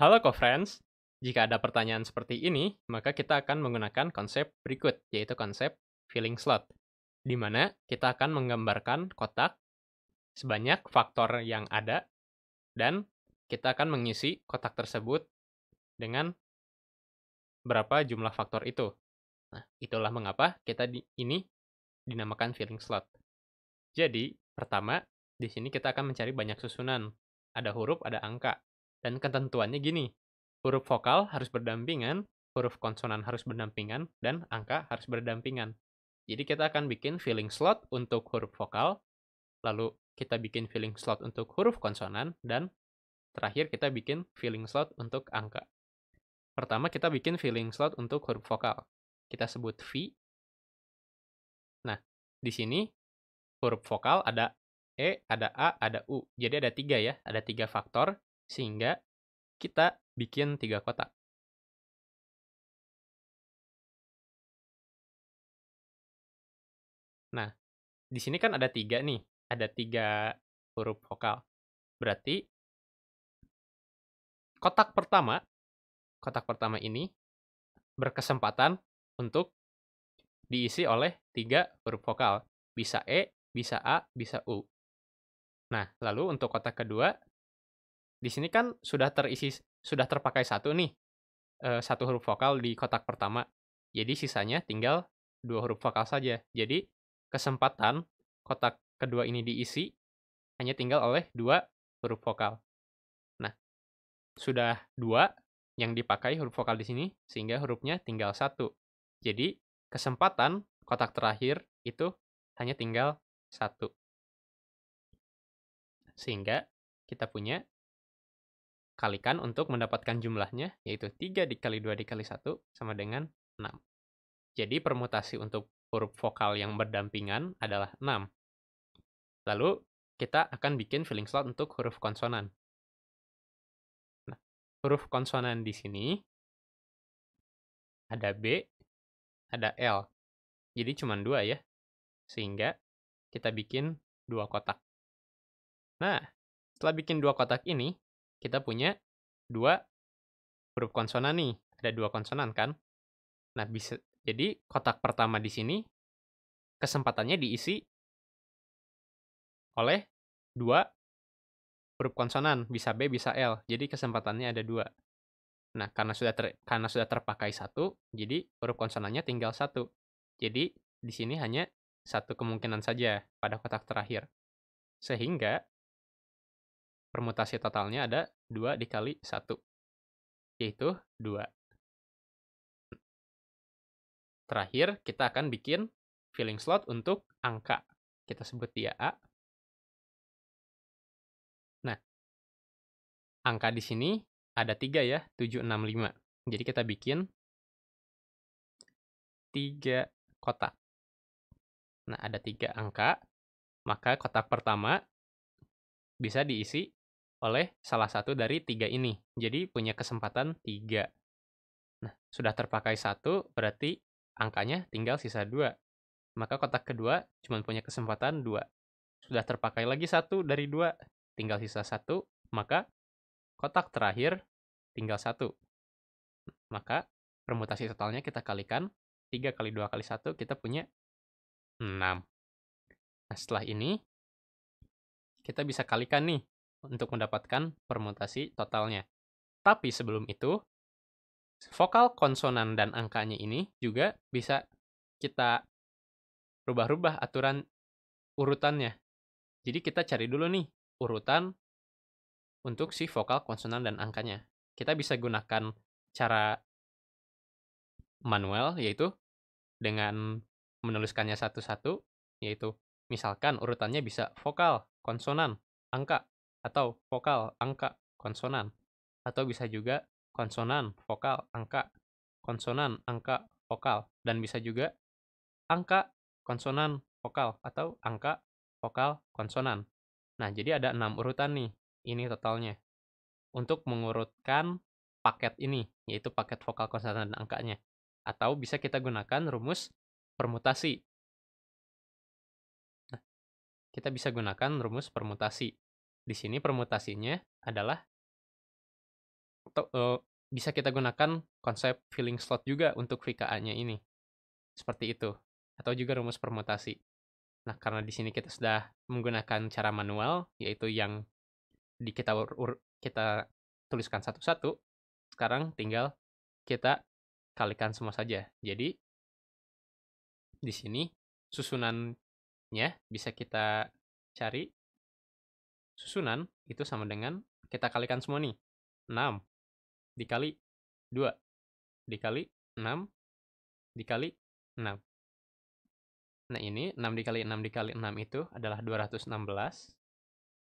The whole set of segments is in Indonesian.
Halo co-friends, jika ada pertanyaan seperti ini, maka kita akan menggunakan konsep berikut, yaitu konsep filling slot, di mana kita akan menggambarkan kotak sebanyak faktor yang ada, dan kita akan mengisi kotak tersebut dengan berapa jumlah faktor itu. Nah, itulah mengapa kita di, ini dinamakan filling slot. Jadi, pertama, di sini kita akan mencari banyak susunan. Ada huruf, ada angka. Dan ketentuannya gini, huruf vokal harus berdampingan, huruf konsonan harus berdampingan, dan angka harus berdampingan. Jadi kita akan bikin filling slot untuk huruf vokal, lalu kita bikin filling slot untuk huruf konsonan, dan terakhir kita bikin filling slot untuk angka. Pertama kita bikin filling slot untuk huruf vokal. Kita sebut V. Nah, di sini huruf vokal ada E, ada A, ada U. Jadi ada tiga ya, ada tiga faktor sehingga kita bikin tiga kotak. Nah, di sini kan ada tiga nih, ada tiga huruf vokal. Berarti kotak pertama, kotak pertama ini berkesempatan untuk diisi oleh tiga huruf vokal. Bisa E, bisa A, bisa U. Nah, lalu untuk kotak kedua, di sini kan sudah terisi sudah terpakai satu nih eh, satu huruf vokal di kotak pertama jadi sisanya tinggal dua huruf vokal saja jadi kesempatan kotak kedua ini diisi hanya tinggal oleh dua huruf vokal nah sudah dua yang dipakai huruf vokal di sini sehingga hurufnya tinggal satu jadi kesempatan kotak terakhir itu hanya tinggal satu sehingga kita punya kalikan untuk mendapatkan jumlahnya, yaitu 3 dikali 2 dikali 1 sama dengan 6. Jadi permutasi untuk huruf vokal yang berdampingan adalah 6. Lalu kita akan bikin filling slot untuk huruf konsonan. Nah, huruf konsonan di sini ada B, ada L. Jadi cuma dua ya. Sehingga kita bikin dua kotak. Nah, setelah bikin dua kotak ini, kita punya dua huruf konsonan nih. Ada dua konsonan kan? Nah, bisa jadi kotak pertama di sini kesempatannya diisi oleh dua huruf konsonan, bisa B, bisa L. Jadi kesempatannya ada dua. Nah, karena sudah ter, karena sudah terpakai satu, jadi huruf konsonannya tinggal satu. Jadi di sini hanya satu kemungkinan saja pada kotak terakhir. Sehingga permutasi totalnya ada 2 dikali 1, yaitu 2. Terakhir, kita akan bikin filling slot untuk angka. Kita sebut dia A. Nah, angka di sini ada 3 ya, 7, 6, 5. Jadi kita bikin 3 kotak. Nah, ada 3 angka, maka kotak pertama bisa diisi oleh salah satu dari tiga ini. Jadi punya kesempatan tiga. Nah, sudah terpakai satu, berarti angkanya tinggal sisa dua. Maka kotak kedua cuma punya kesempatan dua. Sudah terpakai lagi satu dari dua, tinggal sisa satu, maka kotak terakhir tinggal satu. Maka permutasi totalnya kita kalikan tiga kali dua kali satu kita punya enam Nah setelah ini kita bisa kalikan nih untuk mendapatkan permutasi totalnya. Tapi sebelum itu, vokal konsonan dan angkanya ini juga bisa kita rubah-rubah aturan urutannya. Jadi kita cari dulu nih urutan untuk si vokal konsonan dan angkanya. Kita bisa gunakan cara manual yaitu dengan menuliskannya satu-satu yaitu misalkan urutannya bisa vokal, konsonan, angka, atau vokal, angka, konsonan. Atau bisa juga konsonan, vokal, angka, konsonan, angka, vokal. Dan bisa juga angka, konsonan, vokal, atau angka, vokal, konsonan. Nah, jadi ada enam urutan nih, ini totalnya. Untuk mengurutkan paket ini, yaitu paket vokal, konsonan, dan angkanya. Atau bisa kita gunakan rumus permutasi. Nah, kita bisa gunakan rumus permutasi. Di sini permutasinya adalah to, uh, bisa kita gunakan konsep filling slot juga untuk VKA-nya ini. Seperti itu. Atau juga rumus permutasi. Nah, karena di sini kita sudah menggunakan cara manual, yaitu yang di kita ur, kita tuliskan satu-satu, sekarang tinggal kita kalikan semua saja. Jadi di sini susunannya bisa kita cari susunan itu sama dengan kita kalikan semua nih. 6 dikali 2 dikali 6 dikali 6. Nah ini 6 dikali 6 dikali 6 itu adalah 216.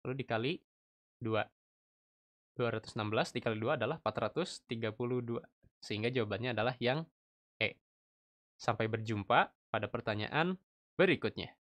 Lalu dikali 2. 216 dikali 2 adalah 432. Sehingga jawabannya adalah yang E. Sampai berjumpa pada pertanyaan berikutnya.